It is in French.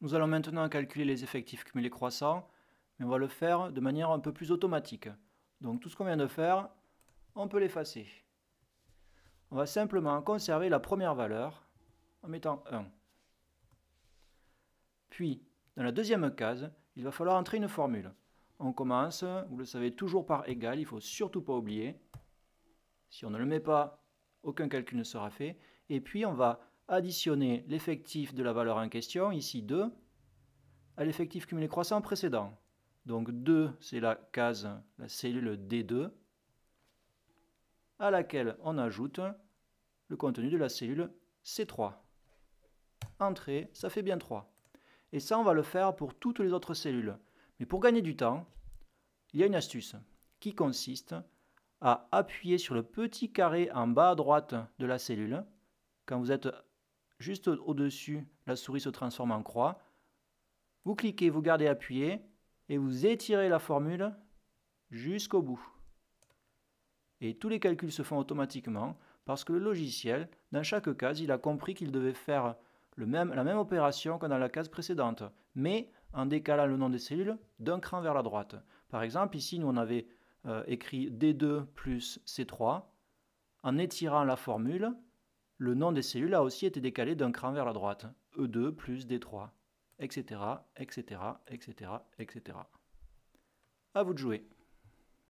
Nous allons maintenant calculer les effectifs cumulés croissants, mais on va le faire de manière un peu plus automatique. Donc tout ce qu'on vient de faire, on peut l'effacer. On va simplement conserver la première valeur en mettant 1. Puis, dans la deuxième case, il va falloir entrer une formule. On commence, vous le savez, toujours par égal, il ne faut surtout pas oublier. Si on ne le met pas, aucun calcul ne sera fait. Et puis, on va additionner l'effectif de la valeur en question, ici 2, à l'effectif cumulé croissant précédent. Donc 2, c'est la case, la cellule D2, à laquelle on ajoute le contenu de la cellule C3. Entrée, ça fait bien 3. Et ça, on va le faire pour toutes les autres cellules. Mais pour gagner du temps, il y a une astuce qui consiste à appuyer sur le petit carré en bas à droite de la cellule quand vous êtes juste au-dessus, la souris se transforme en croix. Vous cliquez, vous gardez appuyé et vous étirez la formule jusqu'au bout. Et tous les calculs se font automatiquement parce que le logiciel, dans chaque case, il a compris qu'il devait faire la même opération que dans la case précédente, mais en décalant le nom des cellules d'un cran vers la droite. Par exemple, ici, nous on avait euh, écrit D2 plus C3. En étirant la formule, le nom des cellules a aussi été décalé d'un cran vers la droite, E2 plus D3, etc., etc., etc., etc. À vous de jouer.